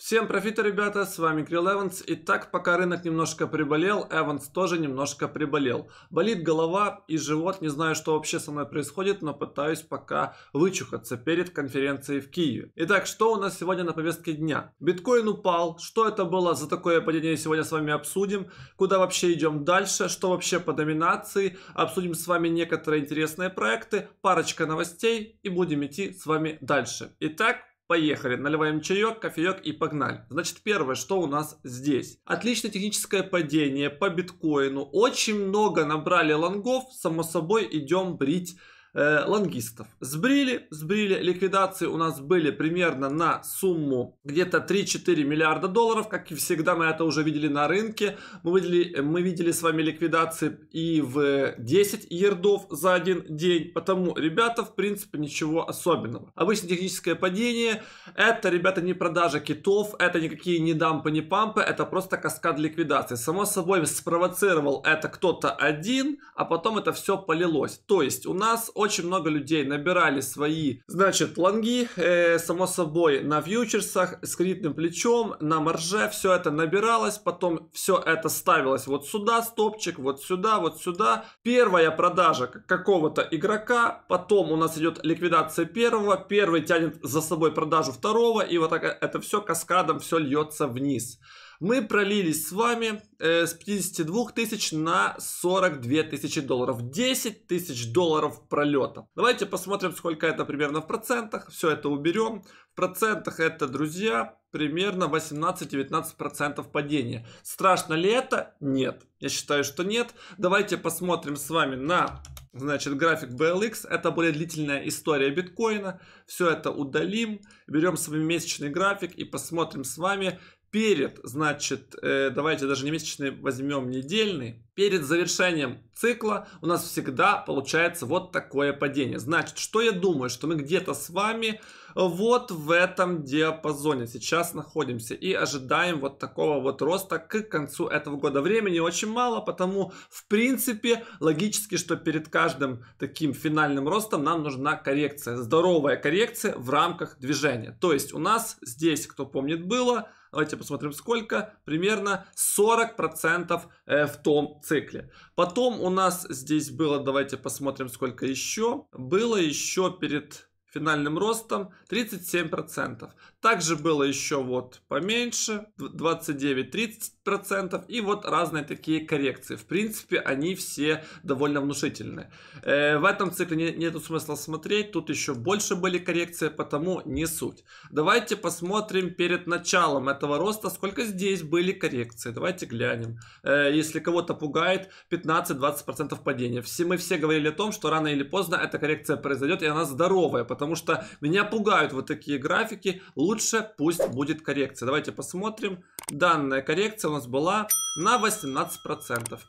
Всем профита, ребята, с вами Крил Эванс. Итак, пока рынок немножко приболел, Эванс тоже немножко приболел. Болит голова и живот, не знаю, что вообще со мной происходит, но пытаюсь пока вычухаться перед конференцией в Киеве. Итак, что у нас сегодня на повестке дня? Биткоин упал, что это было за такое падение, сегодня с вами обсудим. Куда вообще идем дальше, что вообще по доминации, обсудим с вами некоторые интересные проекты, парочка новостей и будем идти с вами дальше. Итак, Поехали, наливаем чаек, кофеек и погнали. Значит, первое, что у нас здесь. Отличное техническое падение по биткоину. Очень много набрали лонгов, само собой идем брить э, лонгистов. Сбрили, сбрили. Ликвидации у нас были примерно на сумму где-то 3-4 миллиарда долларов. Как и всегда, мы это уже видели на рынке. Мы видели, мы видели с вами ликвидации и в 10 ердов за один день. Потому, ребята, в принципе, ничего особенного. Обычно техническое падение. Это, ребята, не продажа китов. Это никакие не дампы, не пампы. Это просто каскад ликвидации. Само собой, спровоцировал это кто-то один, а потом это все полилось. То есть, у нас очень много людей набирали свои, значит, лонги, э, само собой, на фьючерсах, с кредитным плечом, на марже, все это набиралось, потом все это ставилось вот сюда, стопчик, вот сюда, вот сюда. Первая продажа какого-то игрока, потом у нас идет ликвидация первого, первый тянет за собой продажу второго, и вот так это все каскадом все льется вниз мы пролились с вами э, с 52 тысяч на 42 тысячи долларов. 10 тысяч долларов пролета. Давайте посмотрим, сколько это примерно в процентах. Все это уберем. В процентах это, друзья, примерно 18-19% падения. Страшно ли это? Нет. Я считаю, что нет. Давайте посмотрим с вами на Значит, график BLX – это более длительная история биткоина. Все это удалим, берем с вами месячный график и посмотрим с вами перед, значит, э, давайте даже не месячный возьмем недельный, перед завершением цикла у нас всегда получается вот такое падение. Значит, что я думаю, что мы где-то с вами вот в этом диапазоне сейчас находимся и ожидаем вот такого вот роста к концу этого года. Времени очень мало, потому в принципе логически, что перед каждым таким финальным ростом нам нужна коррекция, здоровая коррекция в рамках движения. То есть у нас здесь, кто помнит, было Давайте посмотрим сколько. Примерно 40% э, в том цикле. Потом у нас здесь было, давайте посмотрим сколько еще. Было еще перед финальным ростом 37%. Также было еще вот поменьше 29-30% и вот разные такие коррекции. В принципе, они все довольно внушительны. Э, в этом цикле не, нету смысла смотреть, тут еще больше были коррекции, потому не суть. Давайте посмотрим перед началом этого роста, сколько здесь были коррекции. Давайте глянем. Э, если кого-то пугает 15-20% падения. Все, мы все говорили о том, что рано или поздно эта коррекция произойдет и она здоровая, потому что меня пугают вот такие графики. Лучше пусть будет коррекция. Давайте посмотрим. Данная коррекция у нас была на 18%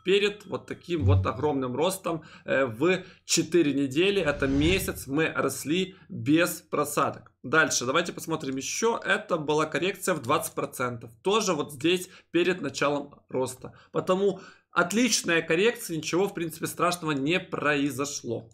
перед вот таким вот огромным ростом э, в 4 недели. Это месяц мы росли без просадок. Дальше, давайте посмотрим еще. Это была коррекция в 20%. Тоже вот здесь перед началом роста. Потому отличная коррекция, ничего в принципе страшного не произошло.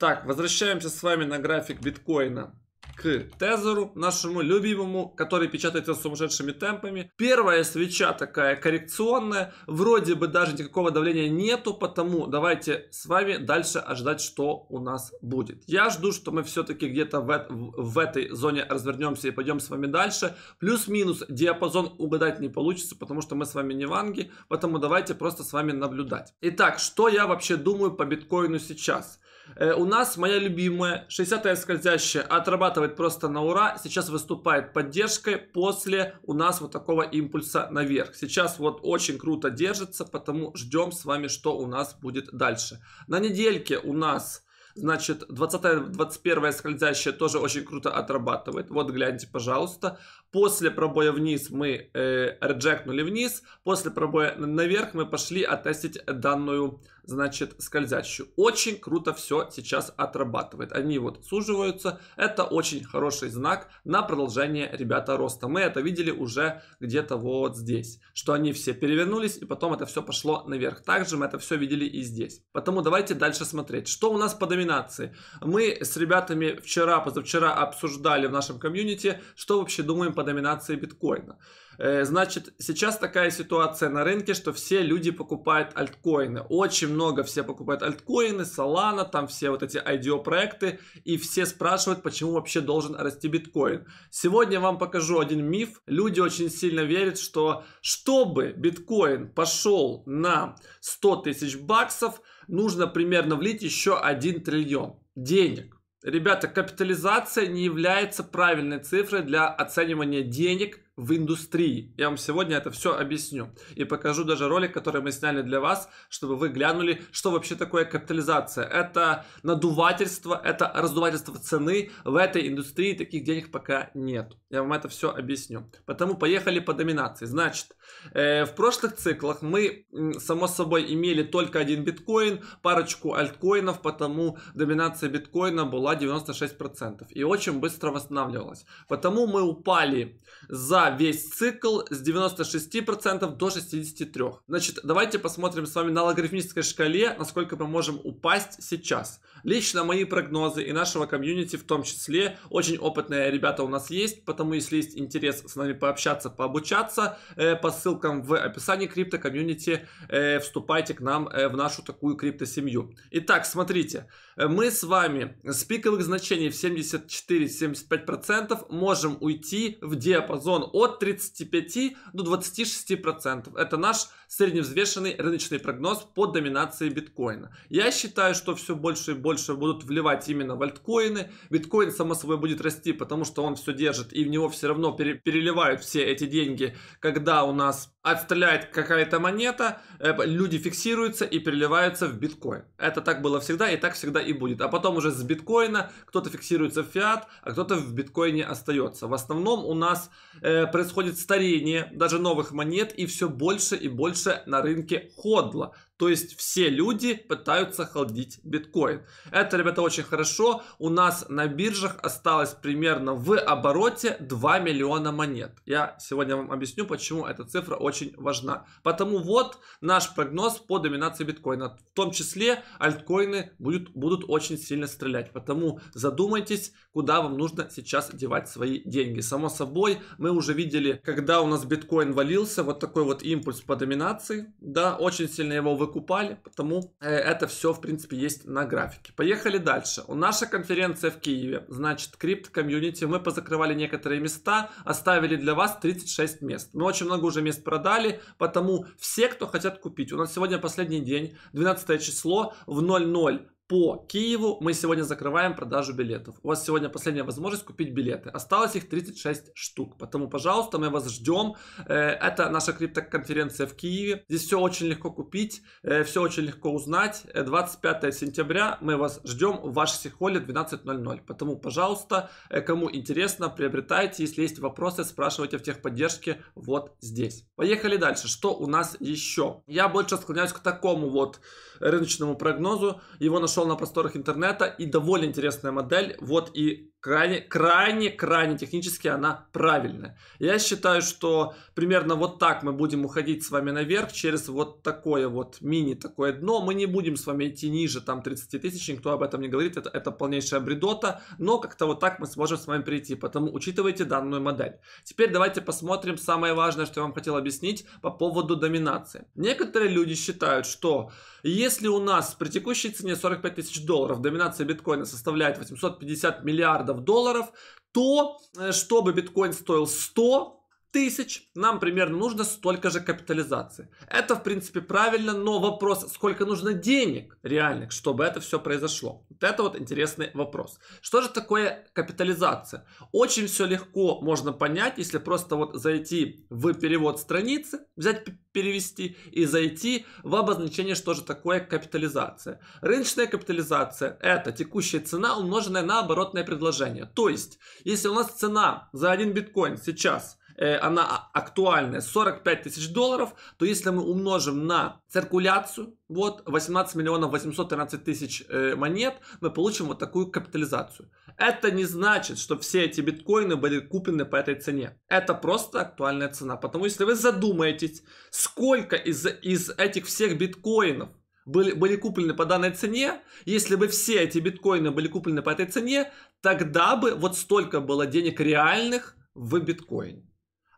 Так, возвращаемся с вами на график биткоина к тезеру, нашему любимому, который печатается сумасшедшими темпами. Первая свеча такая коррекционная, вроде бы даже никакого давления нету, потому давайте с вами дальше ожидать, что у нас будет. Я жду, что мы все-таки где-то в, в этой зоне развернемся и пойдем с вами дальше. Плюс-минус диапазон угадать не получится, потому что мы с вами не ванги, поэтому давайте просто с вами наблюдать. Итак, что я вообще думаю по биткоину сейчас? Э, у нас моя любимая 60 скользящая отрабатывает просто на ура. Сейчас выступает поддержкой после у нас вот такого импульса наверх. Сейчас вот очень круто держится, потому ждем с вами, что у нас будет дальше. На недельке у нас... Значит, 20-21 скользящая тоже очень круто отрабатывает. Вот гляньте, пожалуйста. После пробоя вниз мы э, реджектнули вниз. После пробоя наверх мы пошли оттестить данную, значит, скользящую. Очень круто все сейчас отрабатывает. Они вот суживаются. Это очень хороший знак на продолжение, ребята, роста. Мы это видели уже где-то вот здесь. Что они все перевернулись и потом это все пошло наверх. Также мы это все видели и здесь. Поэтому давайте дальше смотреть. Что у нас по доминации? Мы с ребятами вчера, позавчера обсуждали в нашем комьюнити, что вообще думаем по доминации биткоина. Э, значит, сейчас такая ситуация на рынке, что все люди покупают альткоины. Очень много все покупают альткоины, Solana, там все вот эти IDO проекты. И все спрашивают, почему вообще должен расти биткоин. Сегодня я вам покажу один миф. Люди очень сильно верят, что чтобы биткоин пошел на 100 тысяч баксов, нужно примерно влить еще 1 триллион денег. Ребята, капитализация не является правильной цифрой для оценивания денег – в индустрии. Я вам сегодня это все объясню и покажу даже ролик, который мы сняли для вас, чтобы вы глянули, что вообще такое капитализация. Это надувательство, это раздувательство цены. В этой индустрии таких денег пока нет. Я вам это все объясню. Потому поехали по доминации. Значит, э, в прошлых циклах мы, само собой, имели только один биткоин, парочку альткоинов, потому доминация биткоина была 96%. И очень быстро восстанавливалась. Потому мы упали за весь цикл с 96% до 63%. Значит, давайте посмотрим с вами на логарифмической шкале, насколько мы можем упасть сейчас. Лично мои прогнозы и нашего комьюнити в том числе, очень опытные ребята у нас есть, потому если есть интерес с нами пообщаться, пообучаться, э, по ссылкам в описании крипто комьюнити э, вступайте к нам э, в нашу такую крипто-семью. Итак, смотрите, э, мы с вами с пиковых значений в 74-75% можем уйти в диапазон от 35 до 26 процентов. Это наш средневзвешенный рыночный прогноз по доминации биткоина. Я считаю, что все больше и больше будут вливать именно в альткоины. Биткоин само собой будет расти, потому что он все держит и в него все равно переливают все эти деньги, когда у нас отстреляет какая-то монета. Э, люди фиксируются и переливаются в биткоин. Это так было всегда и так всегда и будет. А потом уже с биткоина кто-то фиксируется в фиат, а кто-то в биткоине остается. В основном у нас э, происходит старение даже новых монет и все больше и больше на рынке ходла. То есть все люди пытаются холдить биткоин. Это, ребята, очень хорошо. У нас на биржах осталось примерно в обороте 2 миллиона монет. Я сегодня вам объясню, почему эта цифра очень важна. Потому вот наш прогноз по доминации биткоина. В том числе альткоины будут, будут очень сильно стрелять. Потому задумайтесь, куда вам нужно сейчас девать свои деньги. Само собой, мы уже видели, когда у нас биткоин валился, вот такой вот импульс по доминации. Да, очень сильно его выкупили выкупали, потому э, это все, в принципе, есть на графике. Поехали дальше. У наша конференция в Киеве, значит, крипт комьюнити, мы позакрывали некоторые места, оставили для вас 36 мест. Мы очень много уже мест продали, потому все, кто хотят купить, у нас сегодня последний день, 12 число в 00 по Киеву мы сегодня закрываем продажу билетов. У вас сегодня последняя возможность купить билеты. Осталось их 36 штук. Поэтому, пожалуйста, мы вас ждем. Э, это наша криптоконференция в Киеве. Здесь все очень легко купить, э, все очень легко узнать. 25 э, сентября мы вас ждем в вашей сихоле 12.00. Поэтому, пожалуйста, кому интересно, приобретайте. Если есть вопросы, спрашивайте в техподдержке вот здесь. Поехали дальше. Что у нас еще? Я больше склоняюсь к такому вот рыночному прогнозу. Его нашел нашел на просторах интернета и довольно интересная модель. Вот и крайне, крайне, крайне технически она правильная. Я считаю, что примерно вот так мы будем уходить с вами наверх через вот такое вот мини такое дно. Мы не будем с вами идти ниже там 30 тысяч, никто об этом не говорит, это, это полнейшая бредота, но как-то вот так мы сможем с вами прийти, поэтому учитывайте данную модель. Теперь давайте посмотрим самое важное, что я вам хотел объяснить по поводу доминации. Некоторые люди считают, что если у нас при текущей цене 45 тысяч долларов доминация биткоина составляет 850 миллиардов миллиардов долларов, то, э, чтобы биткоин стоил 100, тысяч, нам примерно нужно столько же капитализации. Это, в принципе, правильно, но вопрос, сколько нужно денег реальных, чтобы это все произошло. Вот это вот интересный вопрос. Что же такое капитализация? Очень все легко можно понять, если просто вот зайти в перевод страницы, взять перевести и зайти в обозначение, что же такое капитализация. Рыночная капитализация – это текущая цена, умноженная на оборотное предложение. То есть, если у нас цена за один биткоин сейчас – Э, она а, актуальная 45 тысяч долларов, то если мы умножим на циркуляцию, вот 18 миллионов 813 тысяч э, монет, мы получим вот такую капитализацию. Это не значит, что все эти биткоины были куплены по этой цене. Это просто актуальная цена. Потому если вы задумаетесь, сколько из, из этих всех биткоинов были, были куплены по данной цене, если бы все эти биткоины были куплены по этой цене, тогда бы вот столько было денег реальных в биткоине.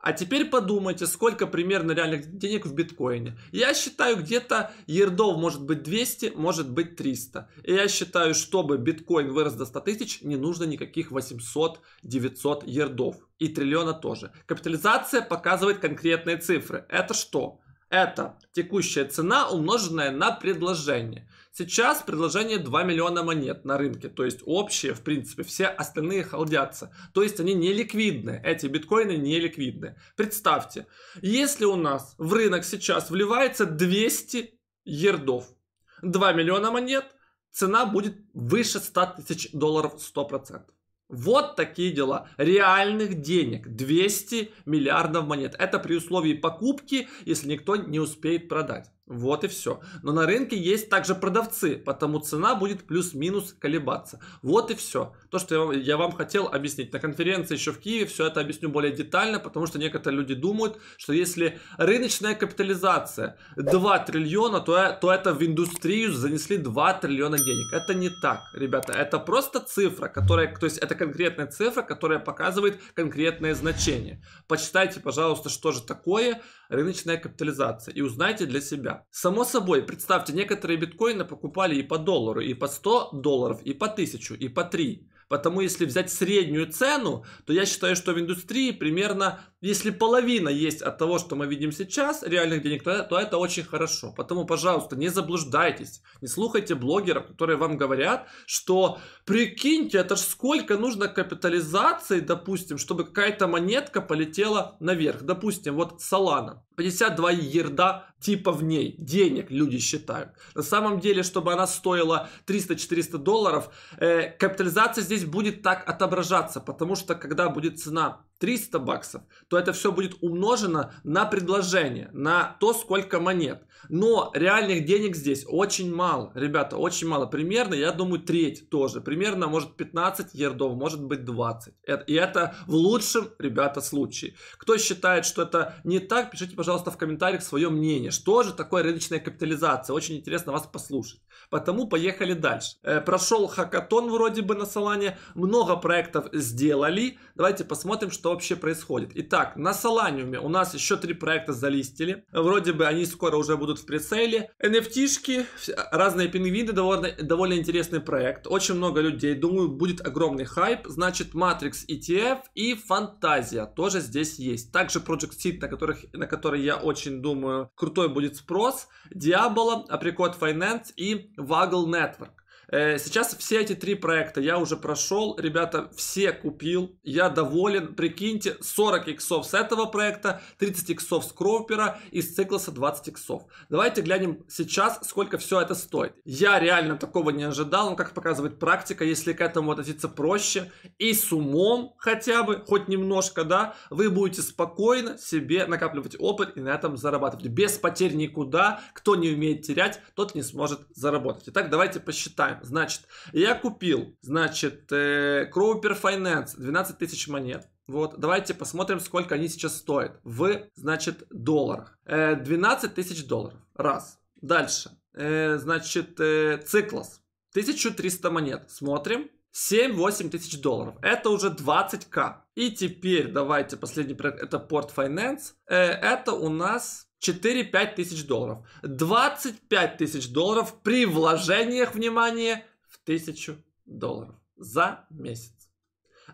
А теперь подумайте, сколько примерно реальных денег в биткоине. Я считаю, где-то ердов может быть 200, может быть 300. И я считаю, чтобы биткоин вырос до 100 тысяч, не нужно никаких 800-900 ердов. И триллиона тоже. Капитализация показывает конкретные цифры. Это что? Это текущая цена, умноженная на предложение. Сейчас предложение 2 миллиона монет на рынке, то есть общие, в принципе, все остальные холдятся. То есть они не ликвидны, эти биткоины не ликвидны. Представьте, если у нас в рынок сейчас вливается 200 ердов, 2 миллиона монет, цена будет выше 100 тысяч долларов 100%. Вот такие дела. Реальных денег 200 миллиардов монет. Это при условии покупки, если никто не успеет продать. Вот и все. Но на рынке есть также продавцы, потому цена будет плюс-минус колебаться. Вот и все. То, что я вам, я вам хотел объяснить. На конференции еще в Киеве все это объясню более детально, потому что некоторые люди думают, что если рыночная капитализация 2 триллиона, то, то это в индустрию занесли 2 триллиона денег. Это не так, ребята. Это просто цифра, которая, то есть это конкретная цифра, которая показывает конкретное значение. Почитайте, пожалуйста, что же такое рыночная капитализация. И узнайте для себя. Само собой, представьте, некоторые биткоины покупали и по доллару, и по 100 долларов, и по 1000, и по 3. Потому если взять среднюю цену, то я считаю, что в индустрии примерно если половина есть от того, что мы видим сейчас, реальных денег, то, то это очень хорошо. Потому, пожалуйста, не заблуждайтесь, не слухайте блогеров, которые вам говорят, что прикиньте, это ж сколько нужно капитализации, допустим, чтобы какая-то монетка полетела наверх. Допустим, вот Solana, 52 ерда типа в ней, денег люди считают. На самом деле, чтобы она стоила 300-400 долларов, э, капитализация здесь будет так отображаться, потому что когда будет цена 300 баксов, то это все будет умножено на предложение, на то, сколько монет. Но реальных денег здесь очень мало, ребята, очень мало. Примерно, я думаю, треть тоже. Примерно, может, 15 ердов, может быть, 20. Э, и это в лучшем, ребята, случае. Кто считает, что это не так, пишите, пожалуйста, в комментариях свое мнение. Что же такое рыночная капитализация? Очень интересно вас послушать. Потому поехали дальше. Э, Прошел хакатон вроде бы на Салане. Много проектов сделали. Давайте посмотрим, что вообще происходит. Итак, на Соланиуме у нас еще три проекта залистили. Вроде бы они скоро уже будут в прицеле. NFT-шки, разные пингвины довольно, довольно интересный проект. Очень много людей. Думаю, будет огромный хайп. Значит, Matrix ETF и Фантазия тоже здесь есть. Также Project Seed, на, которых, на который я очень думаю, крутой будет спрос. Diablo, Apricot Finance и Waggle Network. Э, сейчас все эти три проекта я уже прошел, ребята, все купил, я доволен, прикиньте, 40 иксов с этого проекта, 30 иксов с Кроупера, с Циклоса 20 иксов. Давайте глянем сейчас, сколько все это стоит. Я реально такого не ожидал, но как показывает практика, если к этому относиться проще и с умом хотя бы, хоть немножко, да, вы будете спокойно себе накапливать опыт и на этом зарабатывать. Без потерь никуда, кто не умеет терять, тот не сможет заработать. Итак, давайте посчитаем. Значит, я купил, значит, э, Кроупер Finance 12 тысяч монет. Вот, давайте посмотрим, сколько они сейчас стоят в, значит, долларах. 12 э, тысяч долларов. Раз. Дальше. Э, значит, циклос. 1300 монет. Смотрим. 7-8 тысяч долларов. Это уже 20к. И теперь давайте последний проект. Это Port Finance. Это у нас 4-5 тысяч долларов. 25 тысяч долларов при вложениях, внимание, в тысячу долларов за месяц.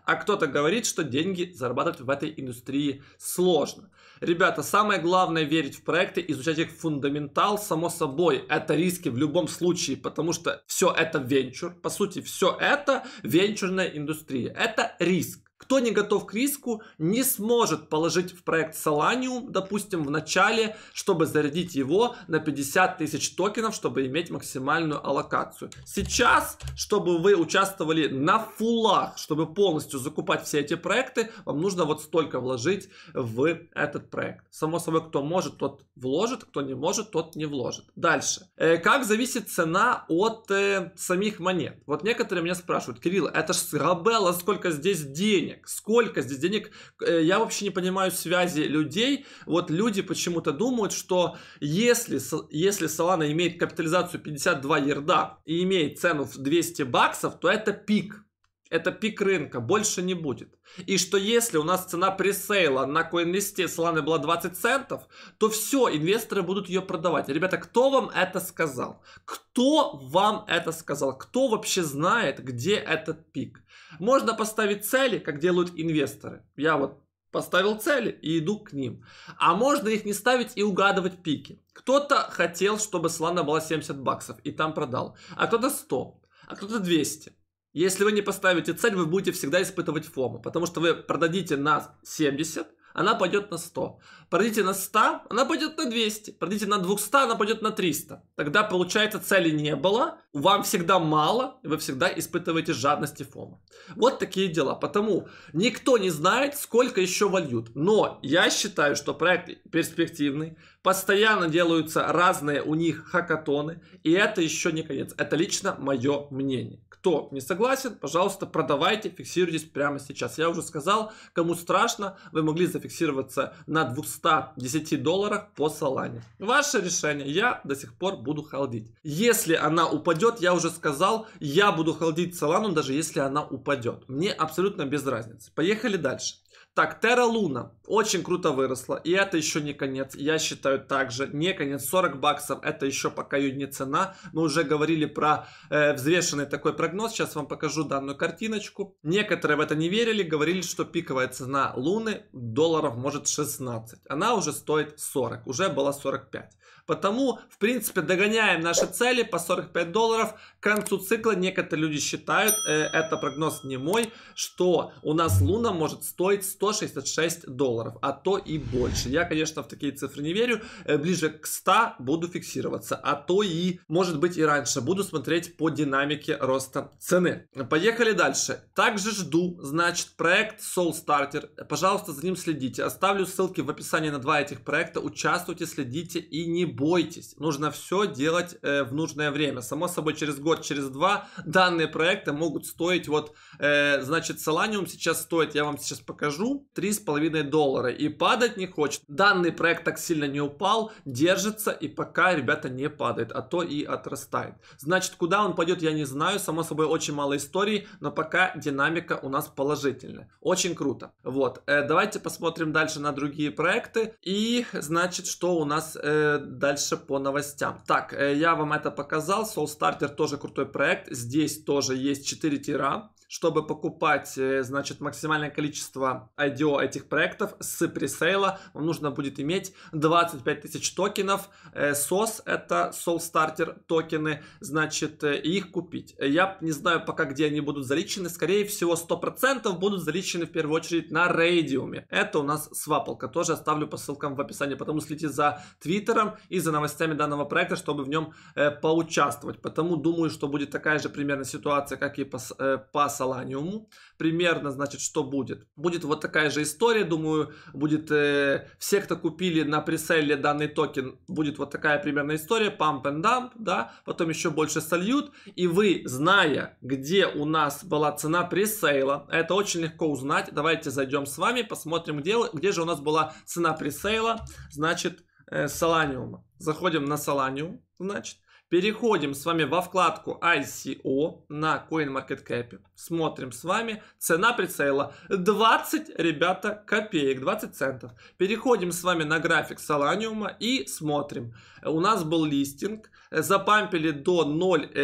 А кто-то говорит, что деньги зарабатывать в этой индустрии сложно. Ребята, самое главное верить в проекты, изучать их фундаментал, само собой. Это риски в любом случае, потому что все это венчур. По сути, все это венчурная индустрия. Это риск кто не готов к риску, не сможет положить в проект Solanium, допустим, в начале, чтобы зарядить его на 50 тысяч токенов, чтобы иметь максимальную аллокацию. Сейчас, чтобы вы участвовали на фулах, чтобы полностью закупать все эти проекты, вам нужно вот столько вложить в этот проект. Само собой, кто может, тот вложит, кто не может, тот не вложит. Дальше. Э, как зависит цена от э, самих монет? Вот некоторые меня спрашивают, Кирилл, это ж Рабелла, сколько здесь денег? денег? Сколько здесь денег? Э, я вообще не понимаю связи людей. Вот люди почему-то думают, что если, если Solana имеет капитализацию 52 ярда и имеет цену в 200 баксов, то это пик. Это пик рынка, больше не будет. И что если у нас цена пресейла на CoinList Solana была 20 центов, то все, инвесторы будут ее продавать. Ребята, кто вам это сказал? Кто вам это сказал? Кто вообще знает, где этот пик? Можно поставить цели, как делают инвесторы. Я вот поставил цели и иду к ним. А можно их не ставить и угадывать пики. Кто-то хотел, чтобы слона была 70 баксов и там продал, а кто-то 100, а кто-то 200. Если вы не поставите цель, вы будете всегда испытывать фому, потому что вы продадите на 70, она пойдет на 100. Пройдите на 100, она пойдет на 200. Пройдите на 200, она пойдет на 300. Тогда, получается, цели не было, вам всегда мало, и вы всегда испытываете жадность и фома. Вот такие дела. Потому никто не знает, сколько еще вольют. Но я считаю, что проект перспективный, постоянно делаются разные у них хакатоны, и это еще не конец. Это лично мое мнение. Кто не согласен, пожалуйста, продавайте, фиксируйтесь прямо сейчас. Я уже сказал, кому страшно, вы могли зафиксироваться на 210 долларах по салане. Ваше решение, я до сих пор буду холдить. Если она упадет, я уже сказал, я буду холдить салану даже если она упадет. Мне абсолютно без разницы. Поехали дальше. Так, Терра Луна. Очень круто выросла. И это еще не конец. Я считаю также не конец. 40 баксов это еще пока ее не цена. Мы уже говорили про э, взвешенный такой прогноз. Сейчас вам покажу данную картиночку. Некоторые в это не верили. Говорили, что пиковая цена Луны долларов может 16. Она уже стоит 40. Уже была 45. Потому, в принципе, догоняем наши цели по 45 долларов. К концу цикла некоторые люди считают, э, это прогноз не мой, что у нас Луна может стоить 166 долларов, а то и больше. Я, конечно, в такие цифры не верю. Э, ближе к 100 буду фиксироваться, а то и, может быть, и раньше. Буду смотреть по динамике роста цены. Поехали дальше. Также жду, значит, проект Soul Starter. Пожалуйста, за ним следите. Оставлю ссылки в описании на два этих проекта. Участвуйте, следите и не бойтесь. Нужно все делать э, в нужное время. Само собой, через год, через два данные проекты могут стоить вот, э, значит, Solanium сейчас стоит, я вам сейчас покажу, свечу 3,5 доллара и падать не хочет. Данный проект так сильно не упал, держится и пока, ребята, не падает, а то и отрастает. Значит, куда он пойдет, я не знаю, само собой очень мало историй, но пока динамика у нас положительная. Очень круто. Вот, э, давайте посмотрим дальше на другие проекты и, значит, что у нас э, дальше по новостям. Так, э, я вам это показал, Soul Starter тоже крутой проект, здесь тоже есть 4 тира, чтобы покупать, э, значит, максимальное количество IDO этих проектов с пресейла, вам нужно будет иметь 25 тысяч токенов. SOS э, — это Soul Starter токены, значит, э, их купить. Я не знаю пока, где они будут заличены. Скорее всего, 100% будут заличены в первую очередь на Рейдиуме. Это у нас свапалка. Тоже оставлю по ссылкам в описании, потому следите за Твиттером и за новостями данного проекта, чтобы в нем поучаствовать. Потому думаю, что будет такая же примерно ситуация, как и по, Solanium. Примерно, значит, что будет? Будет вот такая же история, думаю, будет э, все, кто купили на преселе данный токен, будет вот такая примерно история, pump and dump, да, потом еще больше сольют, и вы, зная, где у нас была цена пресейла, это очень легко узнать, давайте зайдем с вами, посмотрим, где, где же у нас была цена пресейла, значит, э, Solanium. Заходим на Solanium, значит, Переходим с вами во вкладку ICO на CoinMarketCap. Смотрим с вами цена прицела 20, ребята, копеек, 20 центов. Переходим с вами на график Соланиума и смотрим. У нас был листинг, запампили до 0,75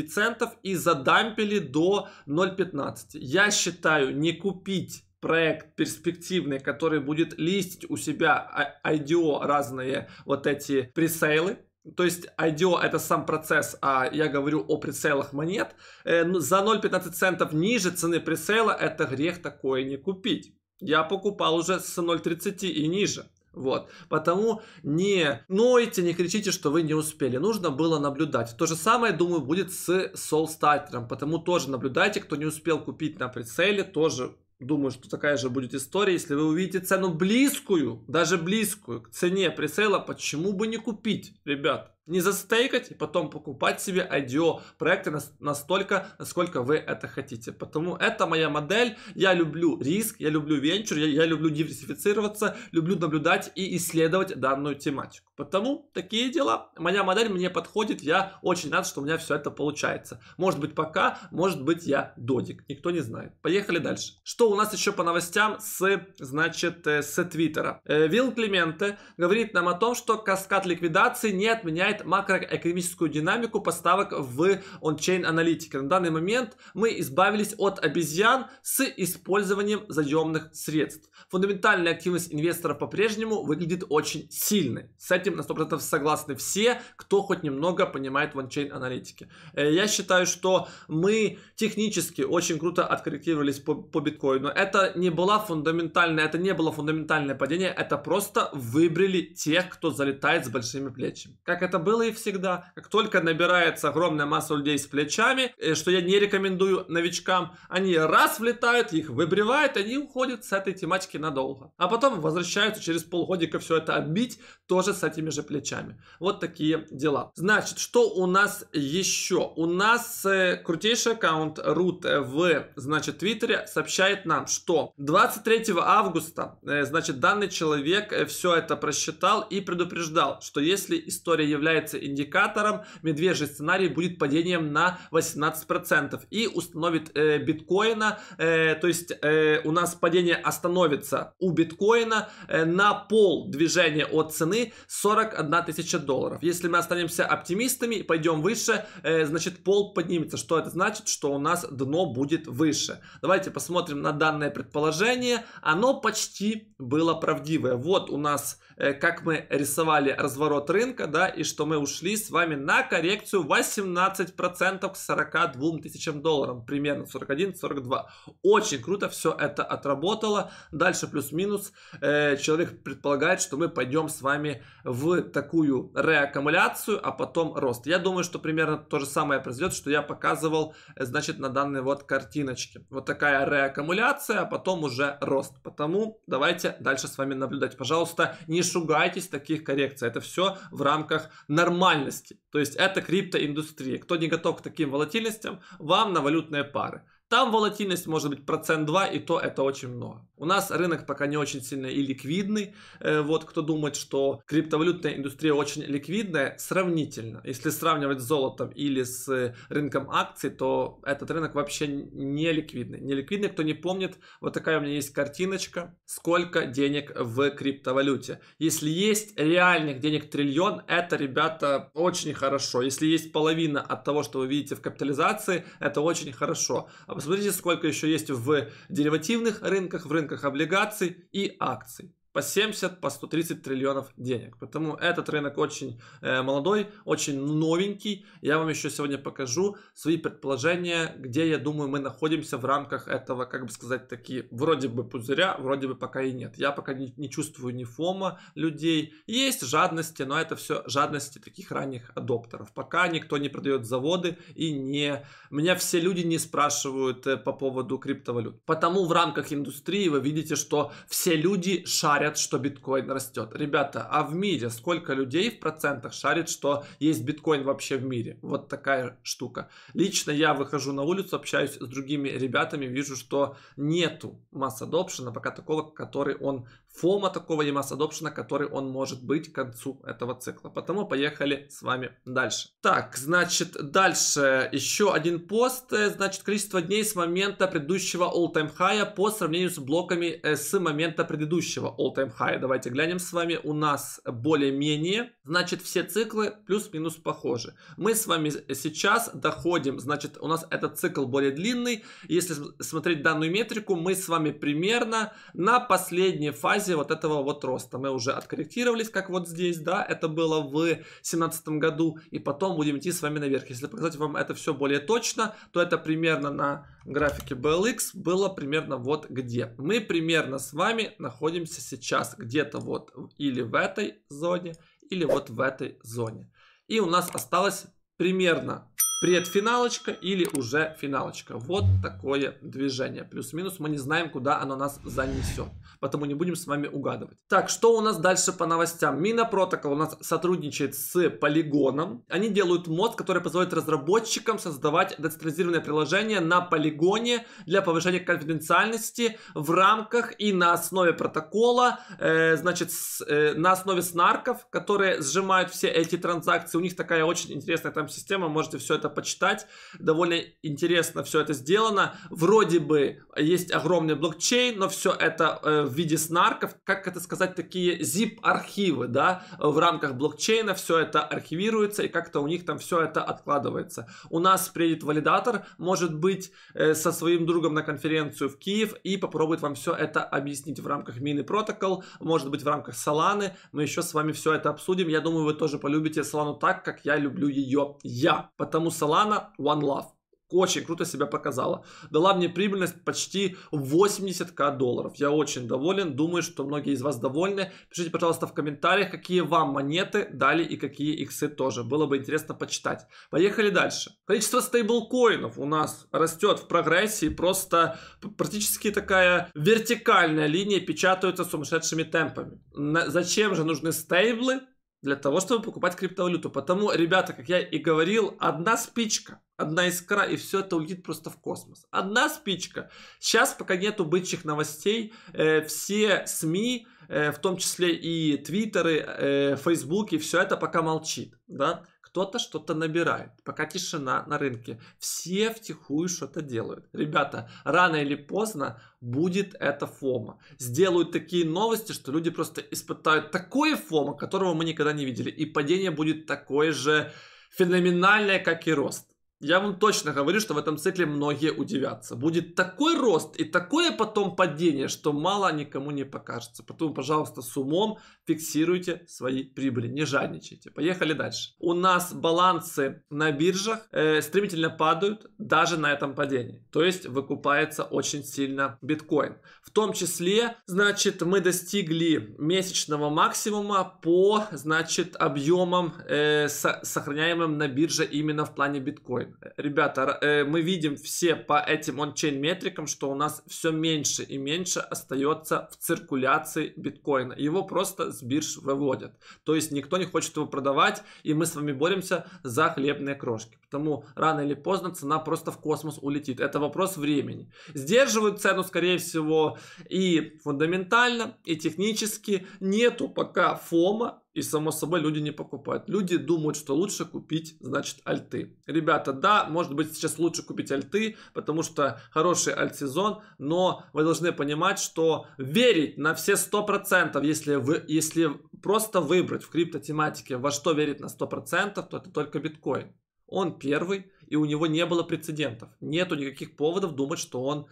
э, центов и задампили до 0,15. Я считаю, не купить проект перспективный, который будет листить у себя а, IDO разные вот эти пресейлы, то есть IDO это сам процесс, а я говорю о прицелах монет. Э, ну, за 0,15 центов ниже цены прицела это грех такое не купить. Я покупал уже с 0,30 и ниже. Вот. Потому не нойте, не кричите, что вы не успели. Нужно было наблюдать. То же самое, думаю, будет с Soul Starter. Потому тоже наблюдайте, кто не успел купить на прицеле, тоже Думаю, что такая же будет история, если вы увидите цену близкую, даже близкую к цене пресейла, почему бы не купить, ребят? Не застейкать и потом покупать себе IDO проекты настолько, насколько вы это хотите. Потому это моя модель. Я люблю риск, я люблю венчур, я, я люблю диверсифицироваться, люблю наблюдать и исследовать данную тематику. Потому такие дела. Моя модель мне подходит. Я очень рад, что у меня все это получается. Может быть пока, может быть я додик. Никто не знает. Поехали дальше. Что у нас еще по новостям с, значит, э, с Твиттера? Э, Вилл Клименте говорит нам о том, что каскад ликвидации не отменяет макроэкономическую динамику поставок в ончейн аналитике. На данный момент мы избавились от обезьян с использованием заемных средств. Фундаментальная активность инвесторов по-прежнему выглядит очень сильной. С этим на 100% согласны все, кто хоть немного понимает ванчейн аналитики. Э, я считаю, что мы технически очень круто откорректировались по, по биткоину. Это не было фундаментальное, это не было фундаментальное падение, это просто выбрили тех, кто залетает с большими плечами. Как это было и всегда. Как только набирается огромная масса людей с плечами, э, что я не рекомендую новичкам, они раз влетают, их выбривают, они уходят с этой тематики надолго. А потом возвращаются через полгодика все это отбить, тоже с этим этими же плечами. Вот такие дела. Значит, что у нас еще? У нас э, крутейший аккаунт root в, значит, Твиттере сообщает нам, что 23 августа, э, значит, данный человек э, все это просчитал и предупреждал, что если история является индикатором, медвежий сценарий будет падением на 18% и установит э, биткоина, э, то есть э, у нас падение остановится у биткоина э, на пол движения от цены с 41 тысяча долларов. Если мы останемся оптимистами и пойдем выше, э, значит пол поднимется. Что это значит? Что у нас дно будет выше. Давайте посмотрим на данное предположение. Оно почти было правдивое. Вот у нас, э, как мы рисовали разворот рынка, да, и что мы ушли с вами на коррекцию 18% к 42 тысячам долларов. Примерно 41-42. Очень круто все это отработало. Дальше плюс-минус. Э, человек предполагает, что мы пойдем с вами в такую реаккумуляцию, а потом рост. Я думаю, что примерно то же самое произойдет, что я показывал, э, значит, на данной вот картиночке. Вот такая реаккумуляция, а потом уже рост. Потому давайте дальше с вами наблюдать. Пожалуйста, не шугайтесь таких коррекций. Это все в рамках нормальности. То есть это криптоиндустрия. Кто не готов к таким волатильностям, вам на валютные пары. Там волатильность может быть процент 2, и то это очень много. У нас рынок пока не очень сильно и ликвидный. Э, вот кто думает, что криптовалютная индустрия очень ликвидная, сравнительно. Если сравнивать с золотом или с э, рынком акций, то этот рынок вообще не ликвидный. Не ликвидный, кто не помнит, вот такая у меня есть картиночка, сколько денег в криптовалюте. Если есть реальных денег триллион, это, ребята, очень хорошо. Если есть половина от того, что вы видите в капитализации, это очень хорошо. Посмотрите, сколько еще есть в деривативных рынках, в рынках облигаций и акций по 70, по 130 триллионов денег. Поэтому этот рынок очень э, молодой, очень новенький. Я вам еще сегодня покажу свои предположения, где, я думаю, мы находимся в рамках этого, как бы сказать, такие вроде бы пузыря, вроде бы пока и нет. Я пока не, не чувствую ни фома людей. Есть жадности, но это все жадности таких ранних адоптеров. Пока никто не продает заводы и не... Меня все люди не спрашивают э, по поводу криптовалют. Потому в рамках индустрии вы видите, что все люди шарят шарят, что биткоин растет. Ребята, а в мире сколько людей в процентах шарит, что есть биткоин вообще в мире? Вот такая штука. Лично я выхожу на улицу, общаюсь с другими ребятами, вижу, что нету масс adoption, пока такого, который он фома такого EMAS adoption, который он может быть к концу этого цикла. Поэтому поехали с вами дальше. Так, значит, дальше еще один пост. Э, значит, количество дней с момента предыдущего all-time high по сравнению с блоками э, с момента предыдущего all-time high. Давайте глянем с вами. У нас более-менее, значит, все циклы плюс-минус похожи. Мы с вами сейчас доходим, значит, у нас этот цикл более длинный. Если смотреть данную метрику, мы с вами примерно на последней фазе базе вот этого вот роста. Мы уже откорректировались, как вот здесь, да, это было в 2017 году, и потом будем идти с вами наверх. Если показать вам это все более точно, то это примерно на графике BLX было примерно вот где. Мы примерно с вами находимся сейчас где-то вот или в этой зоне, или вот в этой зоне. И у нас осталось примерно предфиналочка или уже финалочка. Вот такое движение. Плюс-минус мы не знаем, куда оно нас занесет. Потому не будем с вами угадывать. Так, что у нас дальше по новостям? Мина у нас сотрудничает с Полигоном. Они делают мод, который позволит разработчикам создавать децентрализированное приложение на полигоне для повышения конфиденциальности в рамках и на основе протокола, э, значит, с, э, на основе снарков, которые сжимают все эти транзакции. У них такая очень интересная там система, можете все это почитать. Довольно интересно все это сделано. Вроде бы есть огромный блокчейн, но все это э, в виде снарков, как это сказать, такие zip-архивы, да, в рамках блокчейна все это архивируется и как-то у них там все это откладывается. У нас приедет валидатор, может быть, э, со своим другом на конференцию в Киев и попробует вам все это объяснить в рамках Мины Протокол, может быть, в рамках Solana. Мы еще с вами все это обсудим. Я думаю, вы тоже полюбите Solana так, как я люблю ее я. Потому что Solana One Love очень круто себя показала. Дала мне прибыльность почти 80к долларов. Я очень доволен. Думаю, что многие из вас довольны. Пишите, пожалуйста, в комментариях, какие вам монеты дали и какие иксы тоже. Было бы интересно почитать. Поехали дальше. Количество стейблкоинов у нас растет в прогрессии. Просто практически такая вертикальная линия печатается сумасшедшими темпами. На, зачем же нужны стейблы? для того, чтобы покупать криптовалюту. Потому, ребята, как я и говорил, одна спичка, одна искра, и все это улетит просто в космос. Одна спичка. Сейчас, пока нету бычьих новостей, э, все СМИ, э, в том числе и Твиттеры, э, Фейсбуки, все это пока молчит, да кто-то что-то набирает, пока тишина на рынке. Все втихую что-то делают. Ребята, рано или поздно будет это фома. Сделают такие новости, что люди просто испытают такое фома, которого мы никогда не видели. И падение будет такое же феноменальное, как и рост я вам точно говорю, что в этом цикле многие удивятся. Будет такой рост и такое потом падение, что мало никому не покажется. Поэтому, пожалуйста, с умом фиксируйте свои прибыли, не жадничайте. Поехали дальше. У нас балансы на биржах э, стремительно падают даже на этом падении. То есть выкупается очень сильно биткоин. В том числе, значит, мы достигли месячного максимума по, значит, объемам, э, сохраняемым на бирже именно в плане биткоина. Ребята, э, мы видим все по этим ончейн метрикам, что у нас все меньше и меньше остается в циркуляции биткоина. Его просто с бирж выводят. То есть никто не хочет его продавать, и мы с вами боремся за хлебные крошки. Потому рано или поздно цена просто в космос улетит. Это вопрос времени. Сдерживают цену, скорее всего, и фундаментально, и технически. Нету пока фома, и само собой люди не покупают. Люди думают, что лучше купить, значит, альты. Ребята, да, может быть сейчас лучше купить альты, потому что хороший альт-сезон, но вы должны понимать, что верить на все 100%, если, вы, если просто выбрать в криптотематике, во что верить на 100%, то это только биткоин. Он первый, и у него не было прецедентов. Нету никаких поводов думать, что он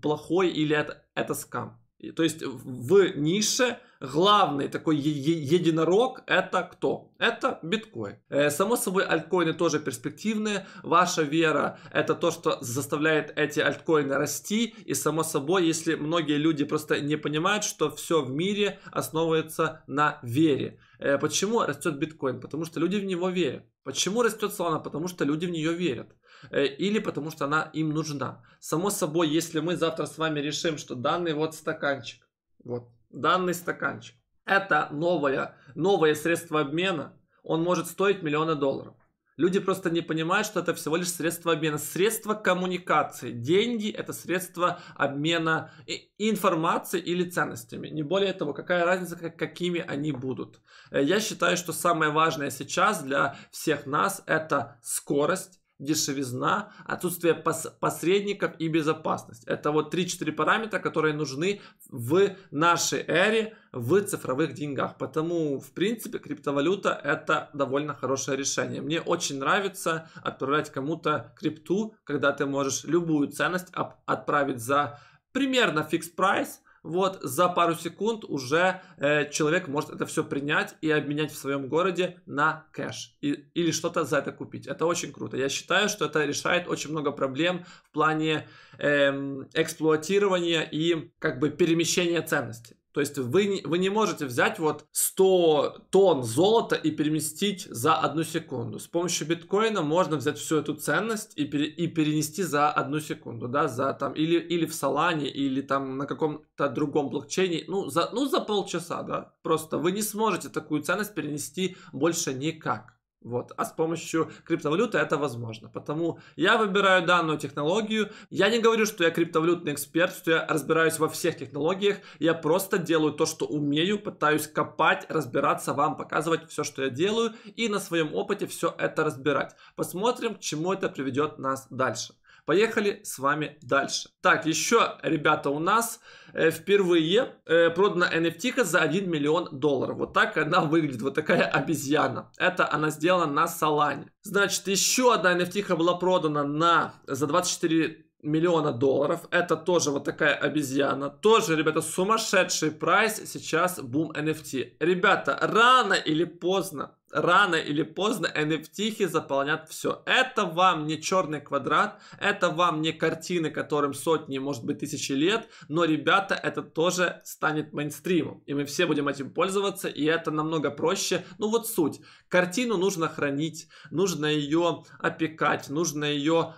плохой или это, это скам. То есть в нише главный такой единорог это кто? Это биткоин. Э, само собой, альткоины тоже перспективные. Ваша вера это то, что заставляет эти альткоины расти. И само собой, если многие люди просто не понимают, что все в мире основывается на вере. Э, почему растет биткоин? Потому что люди в него верят. Почему растет Солана? Потому что люди в нее верят. Э, или потому что она им нужна. Само собой, если мы завтра с вами решим, что данный вот стаканчик, вот данный стаканчик, это новое, новое средство обмена, он может стоить миллионы долларов. Люди просто не понимают, что это всего лишь средство обмена, средство коммуникации. Деньги – это средство обмена информацией или ценностями. Не более того, какая разница, как, какими они будут. Э, я считаю, что самое важное сейчас для всех нас – это скорость, дешевизна, отсутствие пос посредников и безопасность. Это вот 3-4 параметра, которые нужны в нашей эре в цифровых деньгах. Потому, в принципе, криптовалюта это довольно хорошее решение. Мне очень нравится отправлять кому-то крипту, когда ты можешь любую ценность отправить за примерно фикс прайс, вот за пару секунд уже э, человек может это все принять и обменять в своем городе на кэш и, или что-то за это купить. Это очень круто. Я считаю, что это решает очень много проблем в плане э, эксплуатирования и как бы перемещения ценностей. То есть вы, вы не можете взять вот 100 тонн золота и переместить за одну секунду. С помощью биткоина можно взять всю эту ценность и, пере, и перенести за одну секунду, да, за там или, или в салане или там на каком-то другом блокчейне, ну за, ну за полчаса, да. Просто вы не сможете такую ценность перенести больше никак. Вот. А с помощью криптовалюты это возможно. Потому я выбираю данную технологию. Я не говорю, что я криптовалютный эксперт, что я разбираюсь во всех технологиях. Я просто делаю то, что умею, пытаюсь копать, разбираться вам, показывать все, что я делаю и на своем опыте все это разбирать. Посмотрим, к чему это приведет нас дальше. Поехали с вами дальше. Так, еще, ребята, у нас э, впервые э, продана NFT за 1 миллион долларов. Вот так она выглядит, вот такая обезьяна. Это она сделана на Салане. Значит, еще одна NFT была продана на, за 24 миллиона долларов. Это тоже вот такая обезьяна. Тоже, ребята, сумасшедший прайс сейчас бум NFT. Ребята, рано или поздно рано или поздно NFT заполнят все. Это вам не черный квадрат, это вам не картины, которым сотни, может быть, тысячи лет, но, ребята, это тоже станет мейнстримом. И мы все будем этим пользоваться, и это намного проще. Ну вот суть. Картину нужно хранить, нужно ее опекать, нужно ее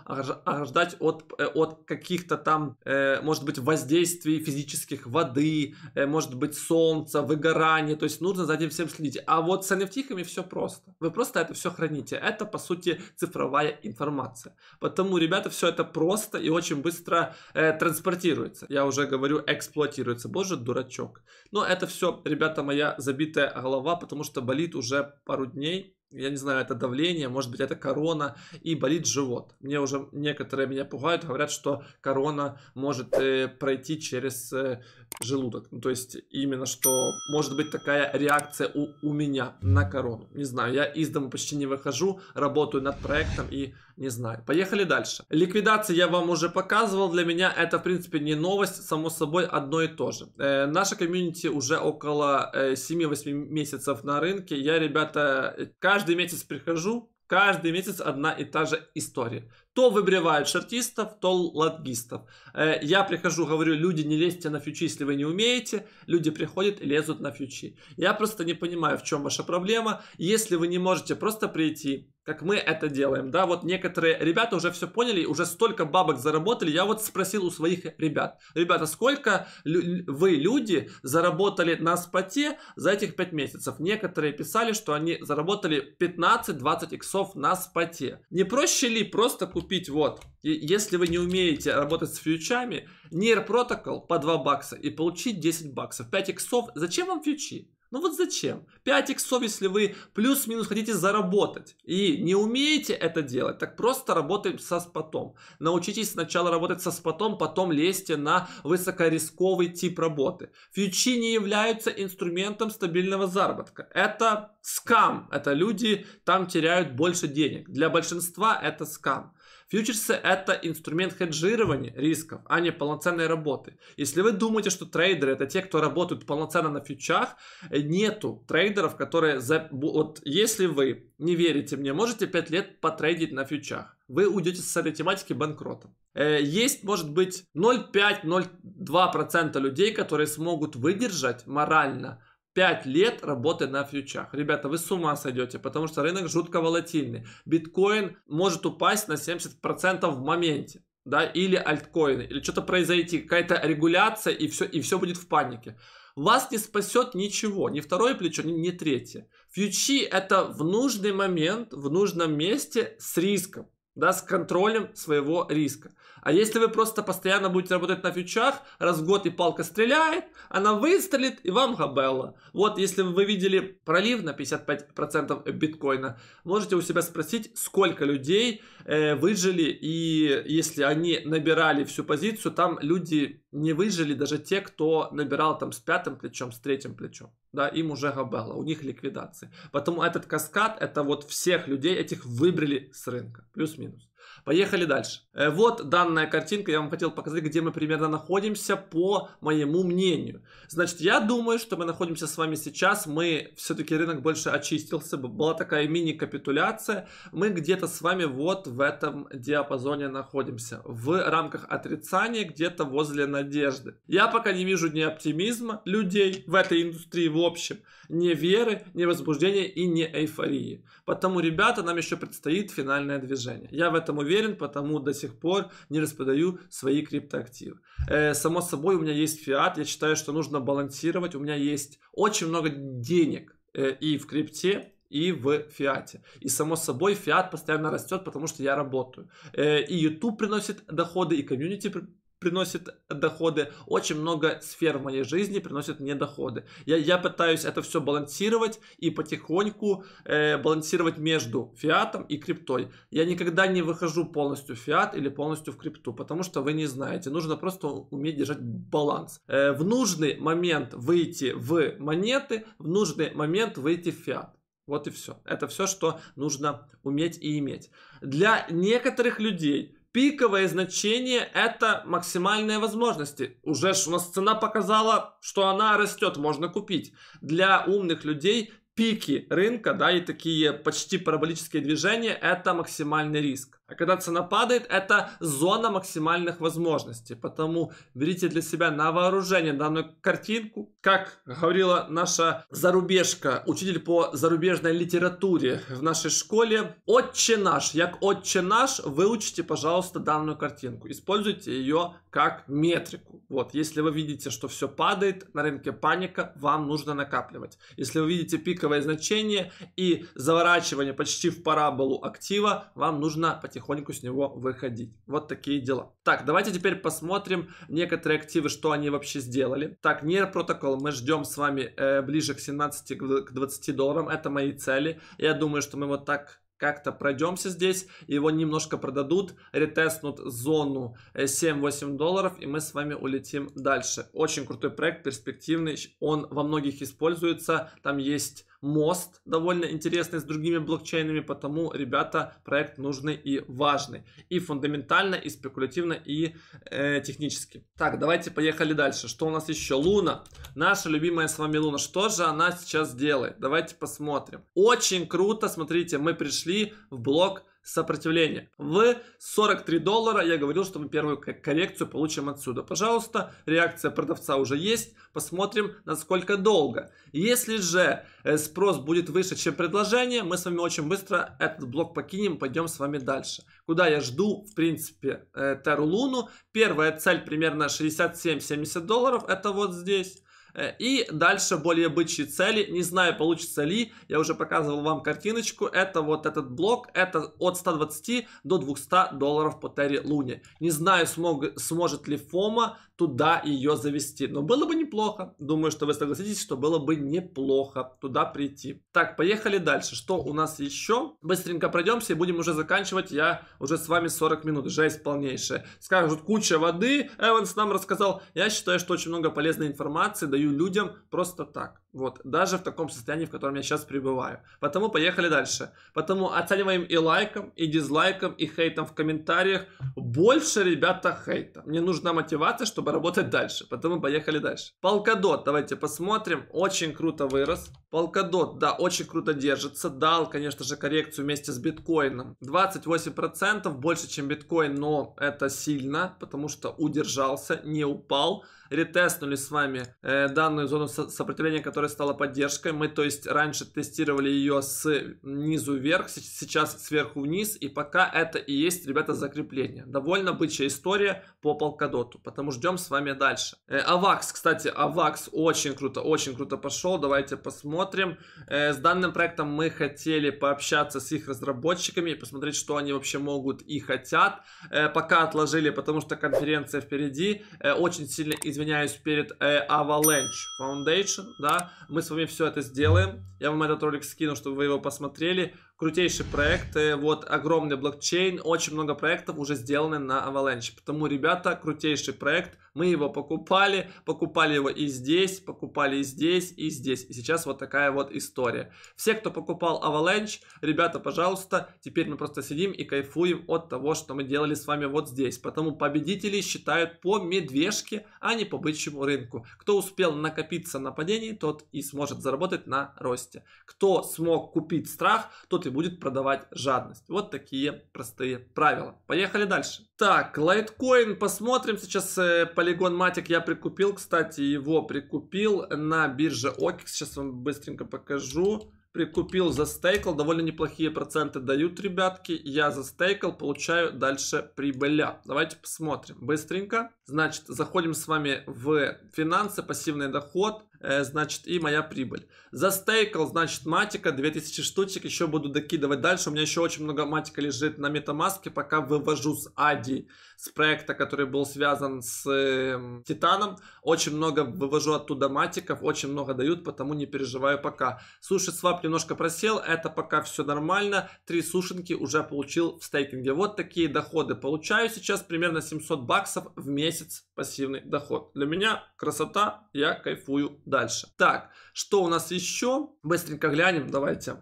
ждать от, э, от каких-то там, э, может быть, воздействий физических воды, э, может быть, солнца, выгорания. То есть нужно за этим всем следить. А вот с NFT все просто. Вы просто это все храните. Это, по сути, цифровая информация. Потому, ребята, все это просто и очень быстро э, транспортируется. Я уже говорю, эксплуатируется. Боже, дурачок. Но это все, ребята, моя забитая голова, потому что болит уже пару дней я не знаю, это давление, может быть, это корона, и болит живот. Мне уже некоторые меня пугают, говорят, что корона может э, пройти через э, желудок. Ну, то есть, именно что может быть такая реакция у, у меня на корону. Не знаю, я из дома почти не выхожу, работаю над проектом и не знаю. Поехали дальше. Ликвидация я вам уже показывал. Для меня это, в принципе, не новость. Само собой, одно и то же. Э, наша комьюнити уже около э, 7-8 месяцев на рынке. Я, ребята, каждый каждый месяц прихожу, каждый месяц одна и та же история. То выбривают шортистов, то лонгистов. Э, я прихожу, говорю, люди, не лезьте на фьючи, если вы не умеете. Люди приходят и лезут на фьючи. Я просто не понимаю, в чем ваша проблема. Если вы не можете просто прийти, как мы это делаем, да, вот некоторые ребята уже все поняли, уже столько бабок заработали, я вот спросил у своих ребят, ребята, сколько вы, люди, заработали на споте за этих 5 месяцев? Некоторые писали, что они заработали 15-20 иксов на споте. Не проще ли просто купить купить вот. И если вы не умеете работать с фьючами, Near Protocol по 2 бакса и получить 10 баксов. 5 иксов. Зачем вам фьючи? Ну вот зачем? 5 иксов, если вы плюс-минус хотите заработать и не умеете это делать, так просто работаем со спотом. Научитесь сначала работать со спотом, потом лезьте на высокорисковый тип работы. Фьючи не являются инструментом стабильного заработка. Это скам. Это люди там теряют больше денег. Для большинства это скам. Фьючерсы – это инструмент хеджирования рисков, а не полноценной работы. Если вы думаете, что трейдеры – это те, кто работают полноценно на фьючах, нету трейдеров, которые… За... Вот если вы не верите мне, можете 5 лет потрейдить на фьючах вы уйдете с этой тематики банкротом. Э, есть, может быть, 0,5-0,2% людей, которые смогут выдержать морально 5 лет работы на фьючах. Ребята, вы с ума сойдете, потому что рынок жутко волатильный. Биткоин может упасть на 70% в моменте. Да, или альткоины, или что-то произойти, какая-то регуляция, и все, и все будет в панике. Вас не спасет ничего, ни второе плечо, ни, ни третье. Фьючи это в нужный момент, в нужном месте с риском да, с контролем своего риска. А если вы просто постоянно будете работать на фьючах, раз в год и палка стреляет, она выстрелит, и вам хабелла. Вот, если вы видели пролив на 55% биткоина, можете у себя спросить, сколько людей э, выжили, и если они набирали всю позицию, там люди не выжили, даже те, кто набирал там с пятым плечом, с третьим плечом, да, им уже габелла, у них ликвидации. Поэтому этот каскад, это вот всех людей, этих выбрали с рынка, плюс-минус. Поехали дальше. Э, вот данная картинка, я вам хотел показать, где мы примерно находимся по моему мнению. Значит, я думаю, что мы находимся с вами сейчас, мы все-таки рынок больше очистился, была такая мини-капитуляция, мы где-то с вами вот в этом диапазоне находимся, в рамках отрицания, где-то возле надежды. Я пока не вижу ни оптимизма людей в этой индустрии в общем, ни веры, ни возбуждения и ни эйфории. Потому, ребята, нам еще предстоит финальное движение. Я в этом уверен уверен, потому до сих пор не распродаю свои криптоактивы. Э, само собой, у меня есть фиат, я считаю, что нужно балансировать. У меня есть очень много денег э, и в крипте, и в фиате. И само собой фиат постоянно растет, потому что я работаю. Э, и YouTube приносит доходы, и комьюнити приносит доходы, очень много сфер в моей жизни приносит мне доходы. Я, я пытаюсь это все балансировать и потихоньку э, балансировать между фиатом и криптой. Я никогда не выхожу полностью в фиат или полностью в крипту, потому что вы не знаете. Нужно просто уметь держать баланс. Э, в нужный момент выйти в монеты, в нужный момент выйти в фиат. Вот и все. Это все, что нужно уметь и иметь. Для некоторых людей пиковое значение это максимальные возможности. Уже ж у нас цена показала, что она растет, можно купить. Для умных людей пики рынка, да, и такие почти параболические движения это максимальный риск. А когда цена падает, это зона максимальных возможностей. Потому берите для себя на вооружение данную картинку. Как говорила наша зарубежка, учитель по зарубежной литературе в нашей школе, «Отче наш», як «Отче наш», выучите, пожалуйста, данную картинку. Используйте ее как метрику. Вот, если вы видите, что все падает, на рынке паника, вам нужно накапливать. Если вы видите пиковое значение и заворачивание почти в параболу актива, вам нужно потихоньку потихоньку с него выходить. Вот такие дела. Так, давайте теперь посмотрим некоторые активы, что они вообще сделали. Так, Near протокол. мы ждем с вами э, ближе к 17, к 20 долларам. Это мои цели. Я думаю, что мы вот так как-то пройдемся здесь, его немножко продадут, ретестнут зону 7-8 э, долларов, и мы с вами улетим дальше. Очень крутой проект, перспективный, он во многих используется, там есть мост довольно интересный с другими блокчейнами, потому, ребята, проект нужный и важный. И фундаментально, и спекулятивно, и э, технически. Так, давайте поехали дальше. Что у нас еще? Луна. Наша любимая с вами Луна. Что же она сейчас делает? Давайте посмотрим. Очень круто, смотрите, мы пришли в блок сопротивление. В 43 доллара я говорил, что мы первую коррекцию получим отсюда. Пожалуйста, реакция продавца уже есть. Посмотрим, насколько долго. Если же э, спрос будет выше, чем предложение, мы с вами очень быстро этот блок покинем, пойдем с вами дальше. Куда я жду, в принципе, э, Теру Луну. Первая цель примерно 67-70 долларов, это вот здесь. Э, и дальше более бычьи цели. Не знаю, получится ли. Я уже показывал вам картиночку. Это вот этот блок. Это от 120 до 200 долларов по Терри Луне. Не знаю, смог, сможет ли Фома туда ее завести. Но было бы неплохо. Думаю, что вы согласитесь, что было бы неплохо туда прийти. Так, поехали дальше. Что у нас еще? Быстренько пройдемся и будем уже заканчивать. Я уже с вами 40 минут. Жесть полнейшая. Скажут, куча воды. Эванс нам рассказал. Я считаю, что очень много полезной информации даю людям просто так. Вот, даже в таком состоянии, в котором я сейчас пребываю. Потому поехали дальше. Потому оцениваем и лайком, и дизлайком, и хейтом в комментариях. Больше, ребята, хейта. Мне нужна мотивация, чтобы работать дальше. Потому поехали дальше. Полкадот, давайте посмотрим. Очень круто вырос. Полкадот, да, очень круто держится. Дал, конечно же, коррекцию вместе с биткоином. 28% больше, чем биткоин, но это сильно, потому что удержался, не упал. Ретестнули с вами э, данную зону сопротивления, которая которая стала поддержкой. Мы, то есть, раньше тестировали ее снизу вверх, сейчас сверху вниз, и пока это и есть, ребята, закрепление. Довольно бычья история по полкадоту, потому ждем с вами дальше. Э, Авакс, кстати, Авакс очень круто, очень круто пошел, давайте посмотрим. Э, с данным проектом мы хотели пообщаться с их разработчиками и посмотреть, что они вообще могут и хотят. Э, пока отложили, потому что конференция впереди. Э, очень сильно извиняюсь перед э, Avalanche Foundation, да, мы с вами все это сделаем. Я вам этот ролик скину, чтобы вы его посмотрели. Крутейшие проекты, Вот огромный блокчейн. Очень много проектов уже сделаны на Avalanche. Потому, ребята, крутейший проект. Мы его покупали. Покупали его и здесь, покупали и здесь, и здесь. И сейчас вот такая вот история. Все, кто покупал Avalanche, ребята, пожалуйста, теперь мы просто сидим и кайфуем от того, что мы делали с вами вот здесь. Потому победителей считают по медвежке, а не по бычьему рынку. Кто успел накопиться на падении, тот и сможет заработать на росте жадности. Кто смог купить страх, тот и будет продавать жадность. Вот такие простые правила. Поехали дальше. Так, лайткоин посмотрим. Сейчас э, полигон Матик я прикупил. Кстати, его прикупил на бирже OKX. Сейчас вам быстренько покажу прикупил, застейкал, довольно неплохие проценты дают, ребятки. Я застейкал, получаю дальше прибыля. Давайте посмотрим быстренько. Значит, заходим с вами в финансы, пассивный доход. Э, значит, и моя прибыль. Застейкал, значит, матика, 2000 штучек, еще буду докидывать дальше. У меня еще очень много матика лежит на метамаске, пока вывожу с Ади, с проекта, который был связан с э, Титаном. Очень много вывожу оттуда матиков, очень много дают, потому не переживаю пока. Суши свап немножко просел, это пока все нормально. Три сушенки уже получил в стейкинге. Вот такие доходы получаю сейчас, примерно 700 баксов в месяц пассивный доход. Для меня красота, я кайфую дальше. Так, что у нас еще? Быстренько глянем, давайте.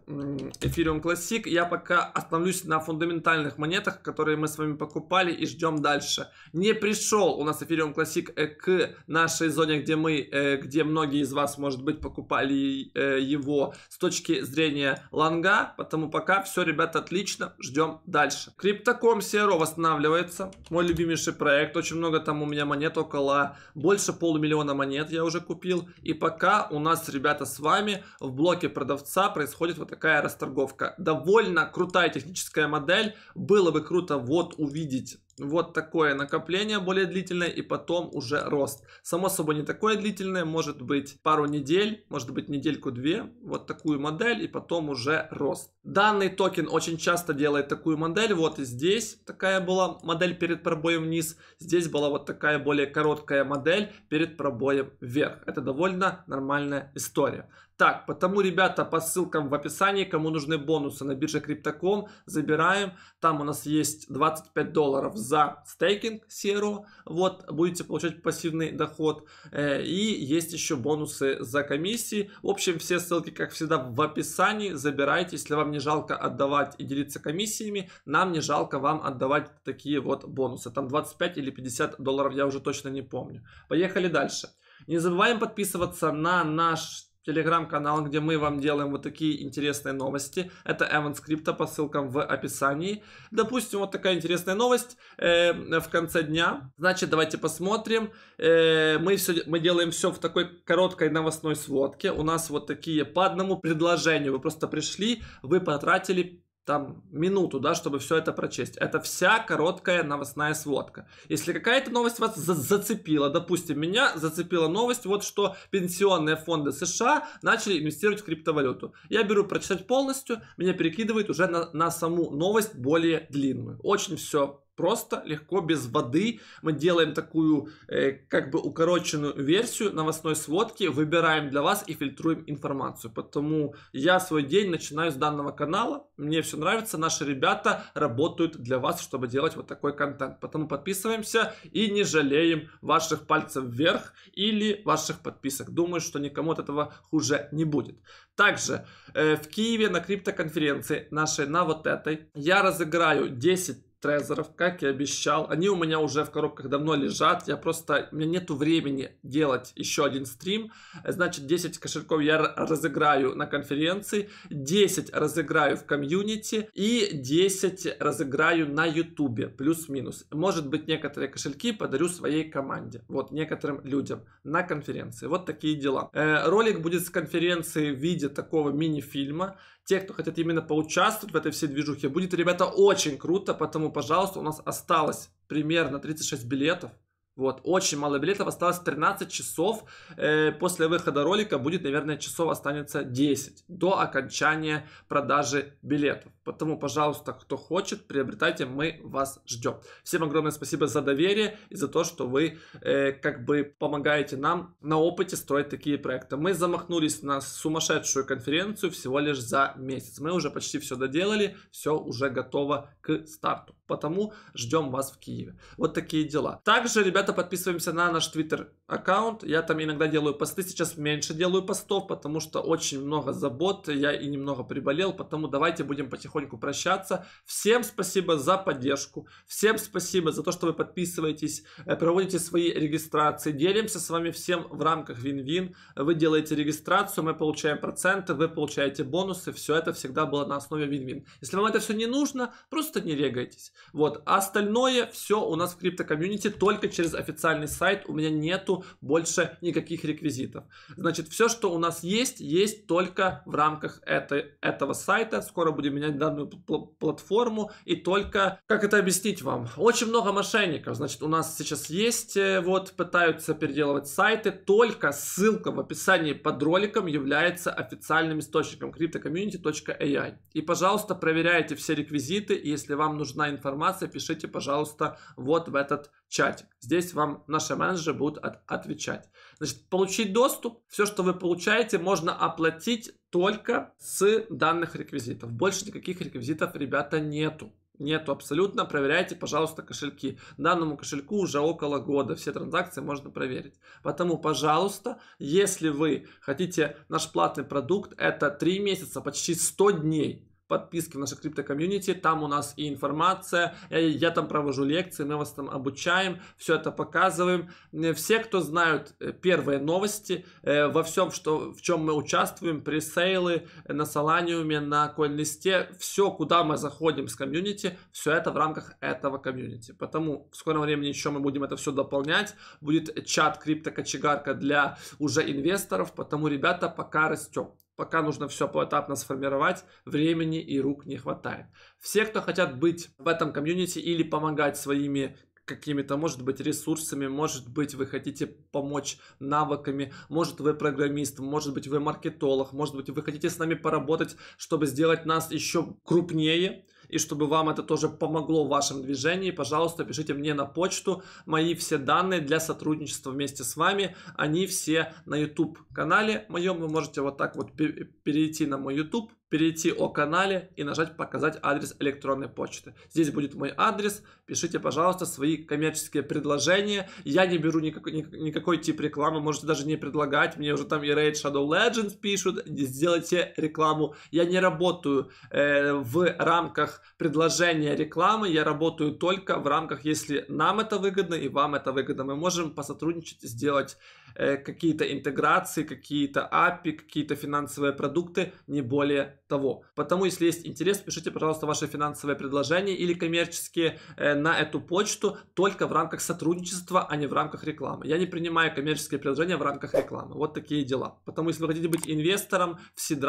Эфириум Classic. Я пока остановлюсь на фундаментальных монетах, которые мы с вами покупали и ждем дальше. Не пришел у нас Эфириум Classic э, к нашей зоне, где мы, э, где многие из вас, может быть, покупали э, его с точки зрения лонга, Поэтому пока все, ребята, отлично, ждем дальше. Криптоком CRO восстанавливается, мой любимейший проект, очень много там у меня монет, около больше полумиллиона монет я уже купил, и пока у нас, ребята, с вами в блоке продавца происходит вот такая расторговка. Довольно крутая техническая модель. Было бы круто вот увидеть вот такое накопление более длительное и потом уже рост. Само собой не такое длительное, может быть пару недель, может быть недельку-две, вот такую модель и потом уже рост. Данный токен очень часто делает такую модель, вот и здесь такая была модель перед пробоем вниз, здесь была вот такая более короткая модель перед пробоем вверх. Это довольно нормальная история. Так, потому, ребята, по ссылкам в описании, кому нужны бонусы на бирже Криптоком, забираем. Там у нас есть 25 долларов за стейкинг серу. Вот, будете получать пассивный доход. Э, и есть еще бонусы за комиссии. В общем, все ссылки, как всегда, в описании. Забирайте, если вам не жалко отдавать и делиться комиссиями. Нам не жалко вам отдавать такие вот бонусы. Там 25 или 50 долларов, я уже точно не помню. Поехали дальше. Не забываем подписываться на наш телеграм-канал, где мы вам делаем вот такие интересные новости. Это Эван Скрипта по ссылкам в описании. Допустим, вот такая интересная новость э, в конце дня. Значит, давайте посмотрим. Э, мы, все, мы делаем все в такой короткой новостной сводке. У нас вот такие по одному предложению. Вы просто пришли, вы потратили там минуту, да, чтобы все это прочесть. Это вся короткая новостная сводка. Если какая-то новость вас за зацепила, допустим, меня зацепила новость, вот что пенсионные фонды США начали инвестировать в криптовалюту. Я беру прочитать полностью, меня перекидывает уже на, на саму новость более длинную. Очень все Просто, легко, без воды. Мы делаем такую, э, как бы, укороченную версию новостной сводки, выбираем для вас и фильтруем информацию. Потому я свой день начинаю с данного канала. Мне все нравится, наши ребята работают для вас, чтобы делать вот такой контент. потому подписываемся и не жалеем ваших пальцев вверх или ваших подписок. Думаю, что никому от этого хуже не будет. Также э, в Киеве на криптоконференции нашей, на вот этой, я разыграю 10 трезеров, как и обещал. Они у меня уже в коробках давно лежат. Я просто, у меня нету времени делать еще один стрим. Значит, 10 кошельков я разыграю на конференции, 10 разыграю в комьюнити и 10 разыграю на ютубе, плюс-минус. Может быть, некоторые кошельки подарю своей команде, вот некоторым людям на конференции. Вот такие дела. Э, ролик будет с конференции в виде такого мини-фильма те, кто хотят именно поучаствовать в этой всей движухе, будет, ребята, очень круто, поэтому, пожалуйста, у нас осталось примерно 36 билетов. Вот, очень мало билетов, осталось 13 часов. Э, после выхода ролика будет, наверное, часов останется 10 до окончания продажи билетов. Поэтому, пожалуйста, кто хочет, приобретайте, мы вас ждем. Всем огромное спасибо за доверие и за то, что вы э, как бы помогаете нам на опыте строить такие проекты. Мы замахнулись на сумасшедшую конференцию всего лишь за месяц. Мы уже почти все доделали, все уже готово к старту. Потому ждем вас в Киеве. Вот такие дела. Также, ребята, Ребята, подписываемся на наш Твиттер аккаунт. Я там иногда делаю посты, сейчас меньше делаю постов, потому что очень много забот, я и немного приболел, потому давайте будем потихоньку прощаться. Всем спасибо за поддержку, всем спасибо за то, что вы подписываетесь, э, проводите свои регистрации, делимся с вами всем в рамках вин-вин. Вы делаете регистрацию, мы получаем проценты, вы получаете бонусы, все это всегда было на основе вин-вин. Если вам это все не нужно, просто не регайтесь. Вот, а остальное все у нас в крипто-комьюнити только через официальный сайт у меня нету больше никаких реквизитов. Значит, все, что у нас есть, есть только в рамках этой, этого сайта. Скоро будем менять данную пл платформу. И только, как это объяснить вам? Очень много мошенников. Значит, у нас сейчас есть, э, вот, пытаются переделывать сайты. Только ссылка в описании под роликом является официальным источником cryptocommunity.ai. И, пожалуйста, проверяйте все реквизиты. Если вам нужна информация, пишите, пожалуйста, вот в этот чате. Здесь вам наши менеджеры будут от отвечать. Значит, получить доступ, все, что вы получаете, можно оплатить только с данных реквизитов. Больше никаких реквизитов, ребята, нету. Нету абсолютно. Проверяйте, пожалуйста, кошельки. Данному кошельку уже около года. Все транзакции можно проверить. Поэтому, пожалуйста, если вы хотите наш платный продукт, это 3 месяца, почти 100 дней подписки в наше крипто-комьюнити. Там у нас и информация, я, я там провожу лекции, мы вас там обучаем, все это показываем. Э, все, кто знают э, первые новости э, во всем, что, в чем мы участвуем, пресейлы э, на Соланиуме, на Коинлисте, все, куда мы заходим с комьюнити, все это в рамках этого комьюнити. Потому в скором времени еще мы будем это все дополнять. Будет чат крипто-кочегарка для уже инвесторов, потому, ребята, пока растем. Пока нужно все поэтапно сформировать, времени и рук не хватает. Все, кто хотят быть в этом комьюнити или помогать своими какими-то, может быть, ресурсами, может быть, вы хотите помочь навыками, может, вы программист, может быть, вы маркетолог, может быть, вы хотите с нами поработать, чтобы сделать нас еще крупнее – и чтобы вам это тоже помогло в вашем движении, пожалуйста, пишите мне на почту мои все данные для сотрудничества вместе с вами. Они все на YouTube-канале моем. Вы можете вот так вот перейти на мой YouTube, перейти о канале и нажать «Показать адрес электронной почты». Здесь будет мой адрес, пишите, пожалуйста, свои коммерческие предложения. Я не беру никакой, никакой тип рекламы, можете даже не предлагать. Мне уже там и Raid Shadow Legends пишут, сделайте рекламу. Я не работаю э, в рамках предложения рекламы, я работаю только в рамках, если нам это выгодно и вам это выгодно. Мы можем посотрудничать, сделать э, какие-то интеграции, какие-то API, какие-то финансовые продукты, не более того. Потому, если есть интерес, пишите, пожалуйста, ваши финансовые предложения или коммерческие э, на эту почту только в рамках сотрудничества, а не в рамках рекламы. Я не принимаю коммерческие предложения в рамках рекламы. Вот такие дела. Потому, если вы хотите быть инвестором в сид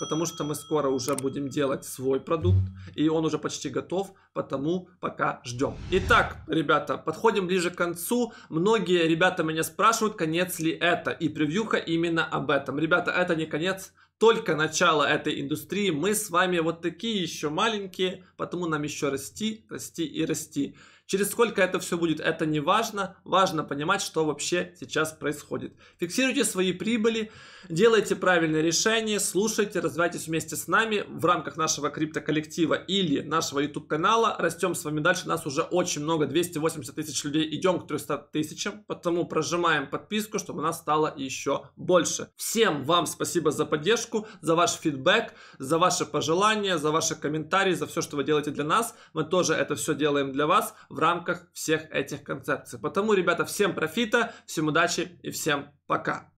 потому что мы скоро уже будем делать свой продукт, и он уже почти готов, потому пока ждем. Итак, ребята, подходим ближе к концу. Многие ребята меня спрашивают, конец ли это, и превьюха именно об этом. Ребята, это не конец, только начало этой индустрии, мы с вами вот такие еще маленькие, потому нам еще расти, расти и расти. Через сколько это все будет, это не важно. Важно понимать, что вообще сейчас происходит. Фиксируйте свои прибыли, делайте правильные решения, слушайте, развивайтесь вместе с нами в рамках нашего криптоколлектива или нашего YouTube-канала. Растем с вами дальше, нас уже очень много, 280 тысяч людей, идем к 300 тысячам, потому прожимаем подписку, чтобы нас стало еще больше. Всем вам спасибо за поддержку, за ваш фидбэк, за ваши пожелания, за ваши комментарии, за все, что вы делаете для нас. Мы тоже это все делаем для вас в рамках всех этих концепций. Потому, ребята, всем профита, всем удачи и всем пока.